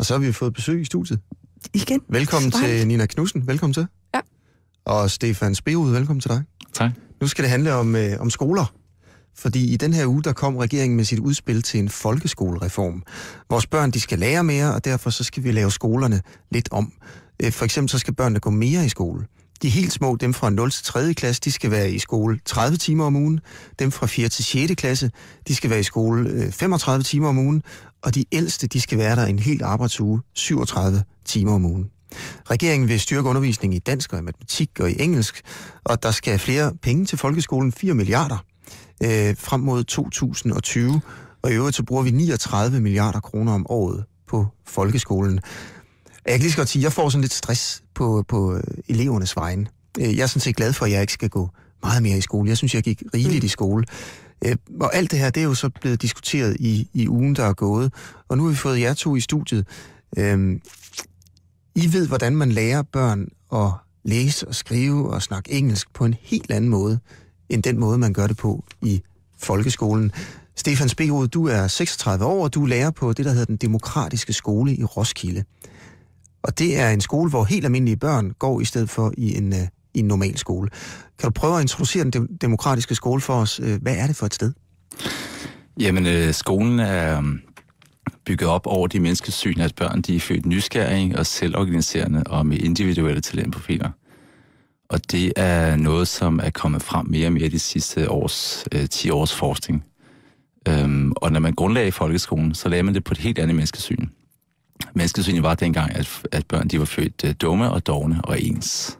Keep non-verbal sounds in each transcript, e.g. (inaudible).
Og så har vi fået besøg i studiet. Igen. Velkommen Stejl. til Nina Knudsen. Velkommen til. Ja. Og Stefan Speud, velkommen til dig. Tak. Nu skal det handle om, øh, om skoler. Fordi i den her uge, der kom regeringen med sit udspil til en folkeskolereform. Vores børn, de skal lære mere, og derfor så skal vi lave skolerne lidt om. Øh, for eksempel så skal børnene gå mere i skole. De helt små, dem fra 0 til 3. klasse, de skal være i skole 30 timer om ugen. Dem fra 4 til 6. klasse, de skal være i skole 35 øh, timer om ugen. Og de ældste, de skal være der en helt arbejdsuge, 37 timer om ugen. Regeringen vil styrke undervisningen i dansk og i matematik og i engelsk, og der skal flere penge til folkeskolen, 4 milliarder, øh, frem mod 2020. Og i øvrigt så bruger vi 39 milliarder kroner om året på folkeskolen. Jeg kan lige så godt sige, at jeg får sådan lidt stress på, på øh, elevernes vegne. Øh, jeg er sådan set glad for, at jeg ikke skal gå meget mere i skole. Jeg synes, jeg gik rigeligt mm. i skole. Øh, og alt det her, det er jo så blevet diskuteret i, i ugen, der er gået. Og nu har vi fået jer to i studiet. Øhm, I ved, hvordan man lærer børn at læse og skrive og snakke engelsk på en helt anden måde, end den måde, man gør det på i folkeskolen. Stefan Spehod, du er 36 år, og du lærer på det, der hedder den demokratiske skole i Roskilde. Og det er en skole, hvor helt almindelige børn går i stedet for i en, øh, i en normal skole. Kan du prøve at introducere den demokratiske skole for os? Øh, hvad er det for et sted? Jamen, øh, skolen er øh, bygget op over de menneskesyn, at børn de er født nysgerrige og selvorganiserende og med individuelle talentprofiler. Og det er noget, som er kommet frem mere og mere de sidste års, øh, 10 års forskning. Øhm, og når man grundlagde folkeskolen, så lavede man det på et helt andet menneskesyn menneskesynet var dengang, at, at børn de var født uh, dumme og dogne og ens.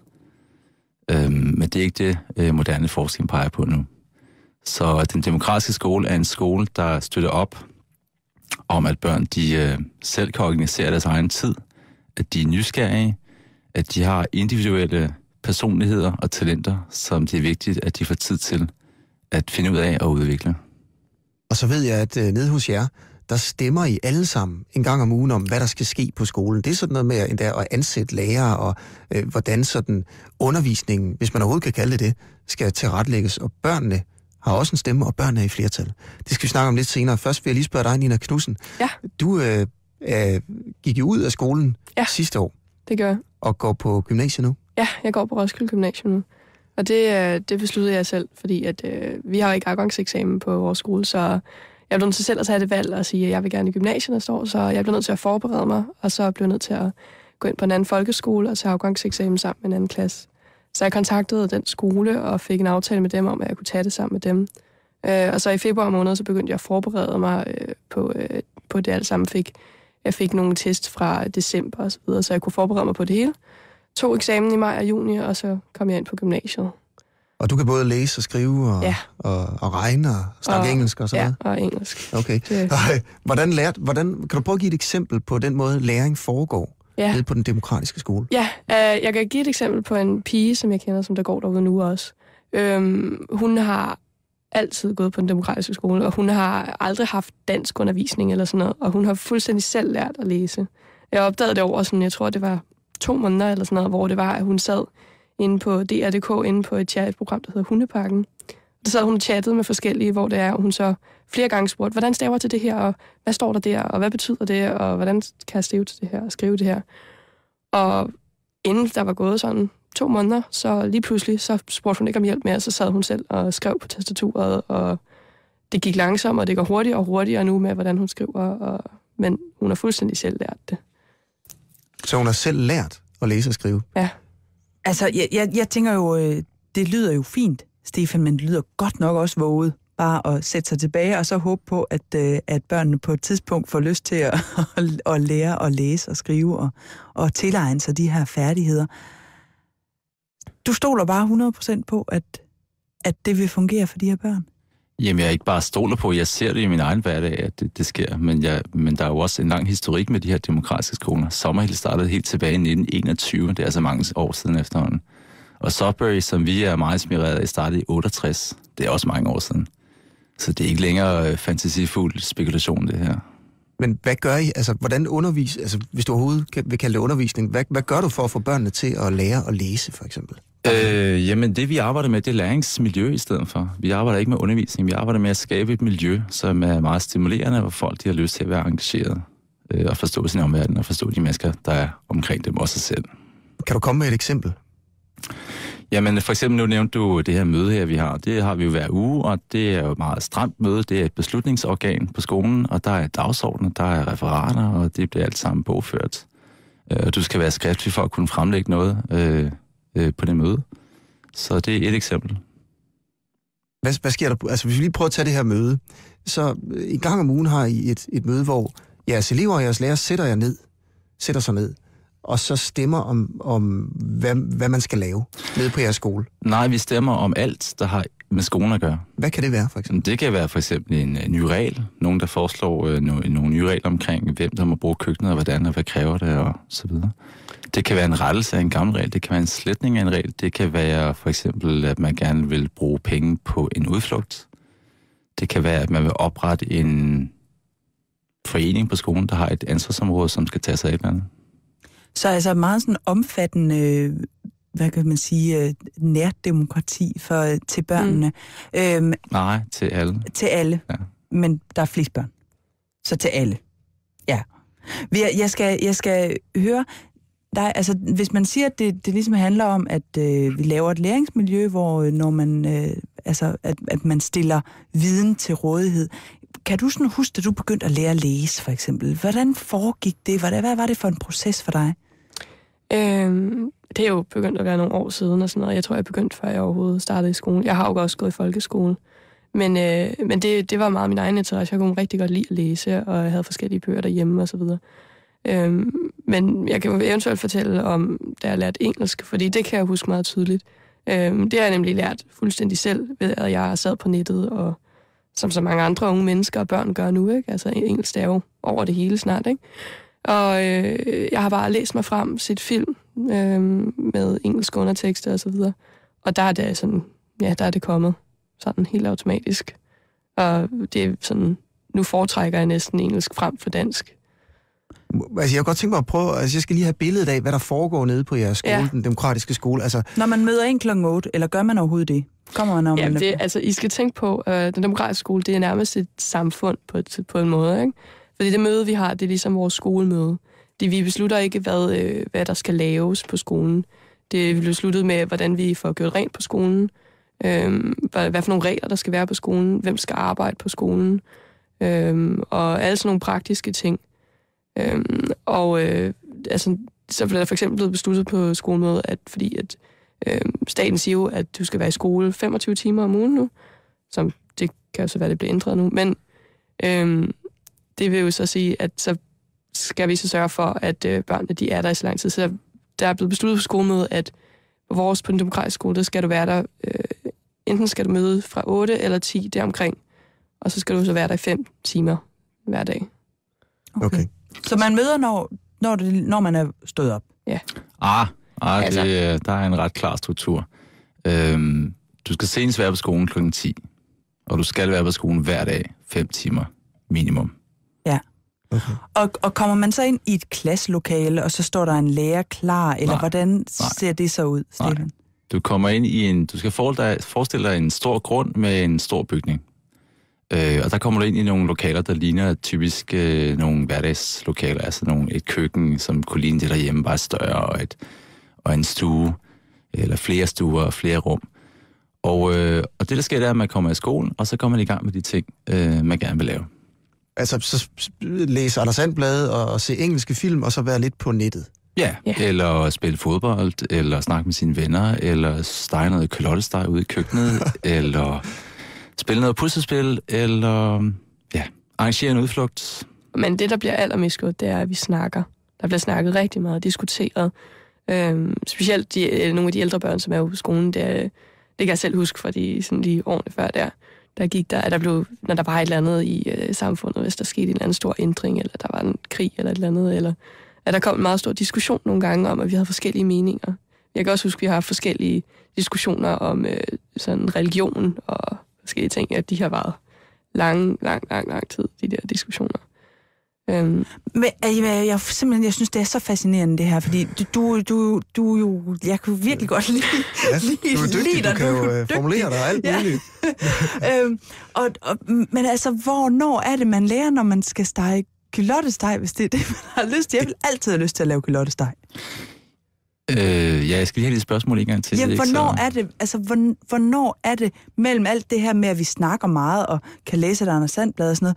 Øhm, men det er ikke det, uh, moderne forskning peger på nu. Så den demokratiske skole er en skole, der støtter op om, at børn de uh, selv kan organisere deres egen tid, at de er nysgerrige, at de har individuelle personligheder og talenter, som det er vigtigt, at de får tid til at finde ud af og udvikle. Og så ved jeg, at øh, nede hos jer, der stemmer I alle sammen en gang om ugen om, hvad der skal ske på skolen. Det er sådan noget med endda at ansætte lærere, og øh, hvordan sådan undervisningen, hvis man overhovedet kan kalde det det, skal tilrettelægges. Og børnene har også en stemme, og børnene er i flertal. Det skal vi snakke om lidt senere. Først vil jeg lige spørge dig, Nina Knudsen. Ja. Du øh, øh, gik jo ud af skolen ja. sidste år. det gør jeg. Og går på gymnasiet nu. Ja, jeg går på Roskilde Gymnasium nu. Og det, øh, det besluttede jeg selv, fordi at, øh, vi har ikke afgangseksamen på vores skole, så jeg blev nødt til selv at tage det valg og sige, at jeg vil gerne i gymnasiet næste år, så jeg blev nødt til at forberede mig, og så blev jeg nødt til at gå ind på en anden folkeskole og tage afgangseksamen sammen med en anden klasse. Så jeg kontaktede den skole og fik en aftale med dem om, at jeg kunne tage det sammen med dem. Øh, og så i februar måned, så begyndte jeg at forberede mig øh, på, øh, på det alt sammen. Fik, jeg fik nogle test fra december osv., så, videre, så jeg kunne forberede mig på det hele. To eksamen i maj og juni, og så kom jeg ind på gymnasiet. Og du kan både læse og skrive og, ja. og, og regne og snakke og, engelsk og sådan ja, noget? Ja, og engelsk. Okay. Og, hvordan lært, hvordan, kan du prøve at give et eksempel på den måde, læring foregår ja. nede på den demokratiske skole? Ja, øh, jeg kan give et eksempel på en pige, som jeg kender, som der går derude nu også. Øhm, hun har altid gået på den demokratiske skole, og hun har aldrig haft dansk undervisning eller sådan noget, og hun har fuldstændig selv lært at læse. Jeg opdagede det over sådan, jeg tror, det var to måneder eller sådan noget, hvor det var, at hun sad inde på DR.dk, inde på et, chatprogram, der hedder Hundeparken. Der sad hun og chattede med forskellige, hvor det er, og hun så flere gange spurgte, hvordan staver til det her, og hvad står der der, og hvad betyder det, og hvordan kan jeg stave til det her, og skrive det her. Og inden der var gået sådan to måneder, så lige pludselig, så spurgte hun ikke om hjælp mere, så sad hun selv og skrev på tastaturet, og det gik langsomt, og det går hurtigere og hurtigere nu med, hvordan hun skriver, og, men hun har fuldstændig selv lært det. Så hun har selv lært at læse og skrive? Ja. Altså, jeg, jeg, jeg tænker jo, øh, det lyder jo fint, Stefan, men det lyder godt nok også våget bare at sætte sig tilbage og så håbe på, at, øh, at børnene på et tidspunkt får lyst til at, (laughs) at lære at læse og skrive og, og tilegne sig de her færdigheder. Du stoler bare 100% på, at, at det vil fungere for de her børn? Jamen, jeg ikke bare stoler på, jeg ser det i min egen hverdag, at det, det sker, men, jeg, men der er jo også en lang historik med de her demokratiske skoler. Sommerhild startede helt tilbage i 1921, det er altså mange år siden efterhånden. Og Sudbury, som vi er meget inspireret af, startede i 68, det er også mange år siden. Så det er ikke længere øh, fantasifuld spekulation, det her. Men hvad gør I? Altså, hvordan undervis, altså, hvis du overhovedet kan, vil kalde det undervisning, hvad, hvad gør du for at få børnene til at lære at læse, for eksempel? Øh, jamen det vi arbejder med, det er læringsmiljø i stedet for. Vi arbejder ikke med undervisning, vi arbejder med at skabe et miljø, som er meget stimulerende, hvor folk de har lyst til at være engageret øh, og forstå sin omverden og forstå de mennesker, der er omkring dem og sig selv. Kan du komme med et eksempel? Jamen for eksempel nu nævnte du det her møde her, vi har. Det har vi jo hver uge, og det er jo et meget stramt møde. Det er et beslutningsorgan på skolen, og der er dagsordner, der er referater, og det bliver alt sammen bogført. Øh, du skal være skriftlig for at kunne fremlægge noget. Øh, øh, på det møde. Så det er et eksempel. Hvad, hvad sker der? Altså, hvis vi lige prøver at tage det her møde, så øh, en gang om ugen har I et, et møde, hvor jeres elever og jeres lærere sætter, jer ned, sætter sig ned, og så stemmer om, om hvad, hvad man skal lave nede på jeres skole? Nej, vi stemmer om alt, der har med skolen at gøre. Hvad kan det være, for eksempel? Det kan være for eksempel en, en ny regel. Nogen, der foreslår øh, no, nogle nye regler omkring, hvem der må bruge køkkenet, og hvordan, og hvad kræver det, og så videre det kan være en rettelse af en gammel regel, det kan være en sletning af en regel, det kan være for eksempel, at man gerne vil bruge penge på en udflugt. Det kan være, at man vil oprette en forening på skolen, der har et ansvarsområde, som skal tage sig af et eller andet. Så altså meget sådan omfattende, hvad kan man sige, øh, nærdemokrati for, øh, til børnene. Mm. Øhm, Nej, til alle. Til alle. Ja. Men der er flest børn. Så til alle. Ja. Jeg skal, jeg skal høre, der, altså, hvis man siger, at det, det ligesom handler om, at øh, vi laver et læringsmiljø, hvor øh, når man, øh, altså, at, at man stiller viden til rådighed. Kan du sådan huske, at du begyndte at lære at læse, for eksempel? Hvordan foregik det? Hvad, hvad var det for en proces for dig? Øhm, det er jo begyndt at være nogle år siden og sådan noget. Jeg tror, jeg begyndte, før jeg overhovedet startede i skolen. Jeg har jo også gået i folkeskole. Men, øh, men det, det var meget min egen interesse. Jeg kunne rigtig godt lide at læse, og jeg havde forskellige bøger derhjemme og så videre. Øhm, men jeg kan eventuelt fortælle om, da jeg lærte engelsk, fordi det kan jeg huske meget tydeligt. Øhm, det har jeg nemlig lært fuldstændig selv, ved at jeg sad på nettet, og som så mange andre unge mennesker og børn gør nu, ikke? altså engelsk er jo over det hele snart. Ikke? Og øh, jeg har bare læst mig frem, set film øh, med engelske undertekster osv., og, og der er det sådan, ja, der er det kommet sådan helt automatisk. Og det er sådan, nu foretrækker jeg næsten engelsk frem for dansk, Altså, jeg kan godt tænke mig at prøve, altså, jeg skal lige have billedet af, hvad der foregår nede på jeres skole, ja. den demokratiske skole. Altså... Når man møder en klokken 8, eller gør man overhovedet det? Kommer man, om Jamen, det, altså, I skal tænke på, øh, den demokratiske skole, det er nærmest et samfund på, et, på en måde, ikke? Fordi det møde, vi har, det er ligesom vores skolemøde. Det, vi beslutter ikke, hvad, øh, hvad der skal laves på skolen. Det vi besluttet med, hvordan vi får gjort rent på skolen, øh, hvad, hvad for nogle regler, der skal være på skolen, hvem skal arbejde på skolen, øh, og alle sådan nogle praktiske ting. Øhm, og øh, altså, så blev der for eksempel blevet besluttet på skolemødet, at fordi at øh, staten siger jo, at du skal være i skole 25 timer om ugen nu, som det kan jo så være, det bliver ændret nu, men øh, det vil jo så sige, at så skal vi så sørge for, at øh, børnene de er der i så lang tid. Så der, der er blevet besluttet på skolemødet, at på vores på den demokratiske skole, der skal du være der, øh, enten skal du møde fra 8 eller 10 deromkring, og så skal du så være der i 5 timer hver dag. Okay. okay. Så man møder, når, når, det, når man er stået op? Ja. Ah, ah altså. det, der er en ret klar struktur. Øhm, du skal senest være på skolen kl. 10, og du skal være på skolen hver dag 5 timer minimum. Ja. Okay. Og, og kommer man så ind i et klasselokale, og så står der en lærer klar, eller nej, hvordan nej. ser det så ud, Stefan? Du kommer ind i en, du skal forestille dig, forestille dig en stor grund med en stor bygning. Øh, og der kommer du ind i nogle lokaler, der ligner typisk øh, nogle hverdagslokaler, altså nogle, et køkken, som kunne ligne det derhjemme, bare større, og, et, og en stue, eller flere stuer og flere rum. Og, øh, og det, der sker, det er, at man kommer i skolen, og så kommer man i gang med de ting, øh, man gerne vil lave. Altså, så læse Anders Sandbladet og, og se engelske film, og så være lidt på nettet? Ja, yeah. eller spille fodbold, eller snakke med sine venner, eller stege noget klottesteg ude i køkkenet, (laughs) eller spille noget puslespil, eller ja, arrangere en udflugt. Men det, der bliver allermest godt, det er, at vi snakker. Der bliver snakket rigtig meget, diskuteret. Øhm, specielt de, øh, nogle af de ældre børn, som er jo på skolen, det, er, øh, det kan jeg selv huske fra de, sådan de årene før der. Der gik der, at der blev, når der var et eller andet i øh, samfundet, hvis der skete en eller anden stor ændring, eller der var en krig eller et eller andet, eller at der kom en meget stor diskussion nogle gange om, at vi havde forskellige meninger. Jeg kan også huske, at vi har haft forskellige diskussioner om øh, sådan religion og forskellige ting, at de har været lang, lang, lang, lang tid, de der diskussioner. Øhm. Men øh, jeg, jeg, simpelthen, jeg synes, det er så fascinerende, det her, fordi du, du, du jo, jeg kunne virkelig godt lide, ja, lide, du er dygtig, lide dig, du kan du jo øh, formulere dig alt muligt. Ja. (laughs) øhm, og, og, men altså, hvornår er det, man lærer, når man skal stege kylottesteg, hvis det er det, man har lyst til? Jeg vil altid have lyst til at lave kylottesteg. Øh, ja, jeg skal lige have et spørgsmål en gang til. Jamen, hvornår, så... er det, altså, hvornår er det mellem alt det her med, at vi snakker meget og kan læse der Anders Sandblad og sådan noget,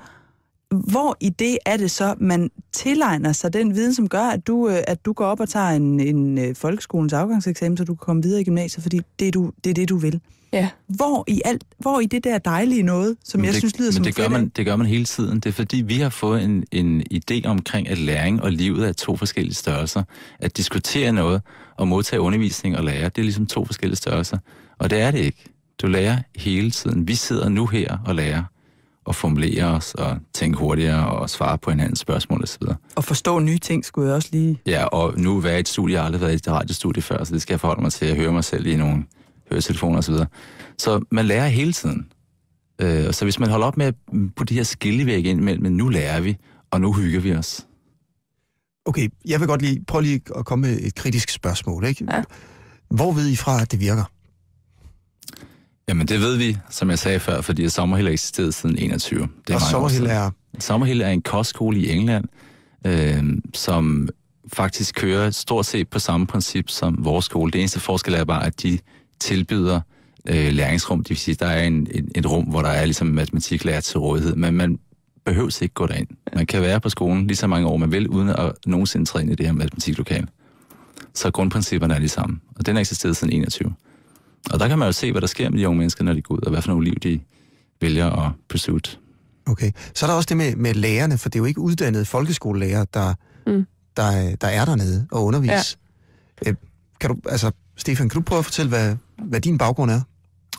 hvor i det er det så, man tilegner sig den viden, som gør, at du, øh, at du går op og tager en, en øh, folkeskolens afgangseksamen, så du kan komme videre i gymnasiet, fordi det er, du, det, er det, du vil. Ja. Hvor i alt, hvor i det der dejlige noget, som men jeg det, synes lyder men som det gør, man, det gør man hele tiden. Det er fordi, vi har fået en, en idé omkring, at læring og livet er to forskellige størrelser. At diskutere noget og modtage undervisning og lære, det er ligesom to forskellige størrelser. Og det er det ikke. Du lærer hele tiden. Vi sidder nu her og lærer at formulere os og tænke hurtigere og svare på hinandens spørgsmål osv. Og forstå nye ting skulle jeg også lige... Ja, og nu være i et studie, jeg har aldrig været i et radiostudie før, så det skal jeg forholde mig til. at høre mig selv i nogle høretelefoner osv. Så, så man lærer hele tiden. Øh, så hvis man holder op med at putte de her skillevæg ind imellem, men nu lærer vi, og nu hygger vi os. Okay, jeg vil godt lige prøve lige at komme med et kritisk spørgsmål. Ikke? Ja. Hvor ved I fra, at det virker? Jamen det ved vi, som jeg sagde før, fordi Sommerhild har eksisteret siden 21. Det er og Sommerhild er? Sommerhild er en kostskole i England, øh, som faktisk kører stort set på samme princip som vores skole. Det eneste forskel er bare, at de tilbyder øh, læringsrum. Det vil sige, der er en, en, et rum, hvor der er ligesom matematiklærer til rådighed, men man behøver ikke gå derind. Man kan være på skolen lige så mange år, man vil, uden at nogensinde træde ind i det her matematiklokale. Så grundprincipperne er de samme, og den eksisteret siden 21. Og der kan man jo se, hvad der sker med de unge mennesker, når de går ud, og hvad for nogle liv de vælger at pursuit. Okay. Så er der også det med, med lærerne, for det er jo ikke uddannede folkeskolelærer, der, mm. der, der er dernede og underviser. Ja. Øh, kan du, altså, Stefan, kan du prøve at fortælle, hvad, hvad din baggrund er?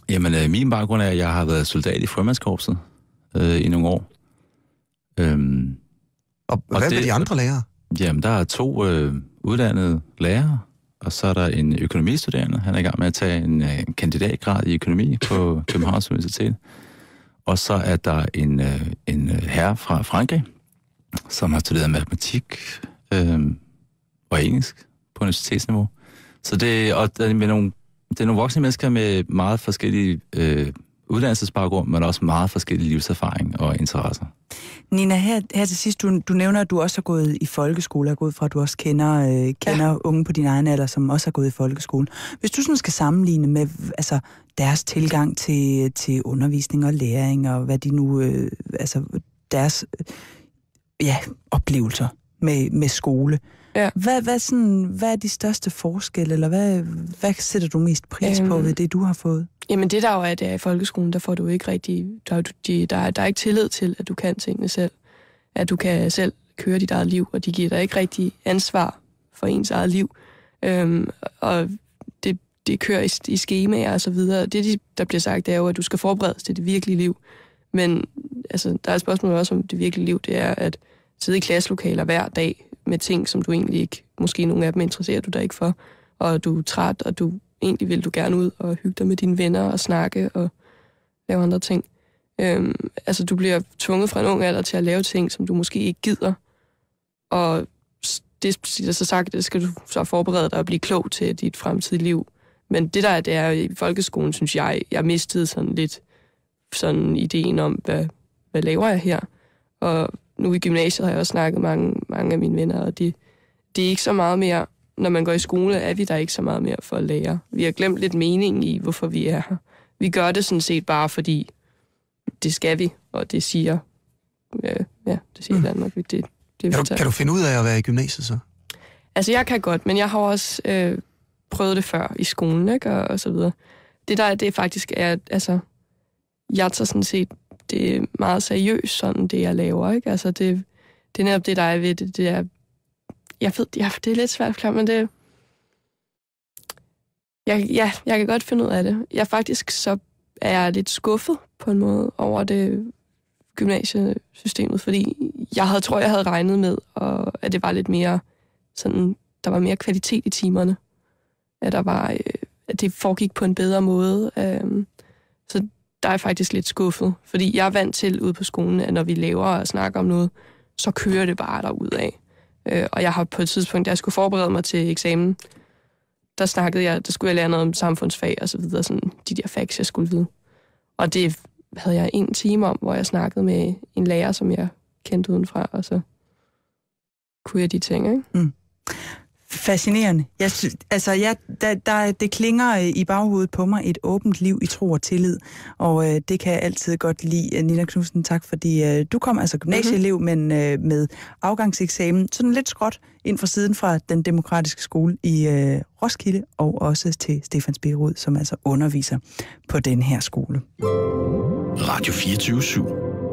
Jamen, øh, min baggrund er, at jeg har været soldat i frømandskorpset øh, i nogle år. Øhm, og, og hvad det, med de andre lærere? Jamen, der er to øh, uddannede lærere, og så er der en økonomistuderende. Han er i gang med at tage en, øh, en kandidatgrad i økonomi på (laughs) Københavns Universitet. Og så er der en, øh, en øh, herre fra Frankrig, som har studeret matematik øh, og engelsk på universitetsniveau. Så det, og det, er med nogle, det er nogle voksne mennesker med meget forskellige øh, uddannelsesbaggrund, men også meget forskellige livserfaring og interesser. Nina, her, her til sidst, du, du nævner, at du også har gået i folkeskole, og gået fra, at du også kender, øh, kender ja. unge på din egen alder, som også har gået i folkeskole. Hvis du sådan skal sammenligne med altså, deres tilgang til, til undervisning og læring, og hvad de nu, øh, altså deres øh, ja, oplevelser med, med skole, øh, Ja. Hvad, hvad, sådan, hvad er de største forskelle, eller hvad, hvad sætter du mest pris øhm, på ved det, du har fået? Jamen det der jo er, det er i folkeskolen, der får du ikke rigtig, der, der, der er ikke tillid til, at du kan tingene selv. At du kan selv køre dit eget liv, og de giver dig ikke rigtig ansvar for ens eget liv. Øhm, og det, det kører i, i skemaer og så videre. Det, der bliver sagt, det er jo, at du skal forberedes til det virkelige liv. Men altså, der er et spørgsmål også om det virkelige liv, det er at sidde i klasselokaler hver dag, med ting, som du egentlig ikke, måske nogle af dem interesserer du dig ikke for, og du er træt, og du egentlig vil du gerne ud og hygge dig med dine venner og snakke og lave andre ting. Øhm, altså, du bliver tvunget fra en ung alder til at lave ting, som du måske ikke gider. Og det er så sagt, det skal du så forberede dig og blive klog til dit fremtidige liv. Men det der er, det er i folkeskolen, synes jeg, jeg mistede sådan lidt sådan ideen om, hvad, hvad laver jeg her? Og nu i gymnasiet har jeg også snakket mange, mange af mine venner, og de, de er ikke så meget mere, når man går i skole, er vi der ikke så meget mere for at lære. Vi har glemt lidt mening i, hvorfor vi er her. Vi gør det sådan set bare, fordi det skal vi, og det siger, ja, ja, det siger mm. Danmark. Det, det, det kan, du, kan du finde ud af at være i gymnasiet så? Altså, jeg kan godt, men jeg har også øh, prøvet det før i skolen, ikke, og, og så videre. Det der det faktisk er, altså, jeg tager sådan set det er meget seriøst, sådan det, jeg laver. Ikke? Altså, det, det er netop det, der er ved det. det er, jeg ved, ja, det er lidt svært at forklare, men det... Jeg, ja, jeg kan godt finde ud af det. Jeg faktisk så er jeg lidt skuffet på en måde over det gymnasiesystemet, fordi jeg havde, tror, jeg havde regnet med, og at det var lidt mere sådan, der var mere kvalitet i timerne. At der var, øh, at det foregik på en bedre måde. Øhm, så der er jeg faktisk lidt skuffet, fordi jeg er vant til ude på skolen, at når vi laver og snakker om noget, så kører det bare af. Øh, og jeg har på et tidspunkt, da jeg skulle forberede mig til eksamen, der snakkede jeg, der skulle jeg lære noget om samfundsfag og så videre, sådan de der facts, jeg skulle vide. Og det havde jeg en time om, hvor jeg snakkede med en lærer, som jeg kendte udenfra, og så kunne jeg de ting, ikke? Mm fascinerende. Jeg synes, altså, jeg, der, der, det klinger øh, i baghovedet på mig et åbent liv i tro og tillid, og øh, det kan jeg altid godt lide. Øh, Nina Knudsen, tak fordi øh, du kom, altså gymnasieelev, mm-hmm. men øh, med afgangseksamen, sådan lidt skråt ind fra siden fra den demokratiske skole i øh, Roskilde, og også til Stefan Spirud, som altså underviser på den her skole. Radio 24 /7.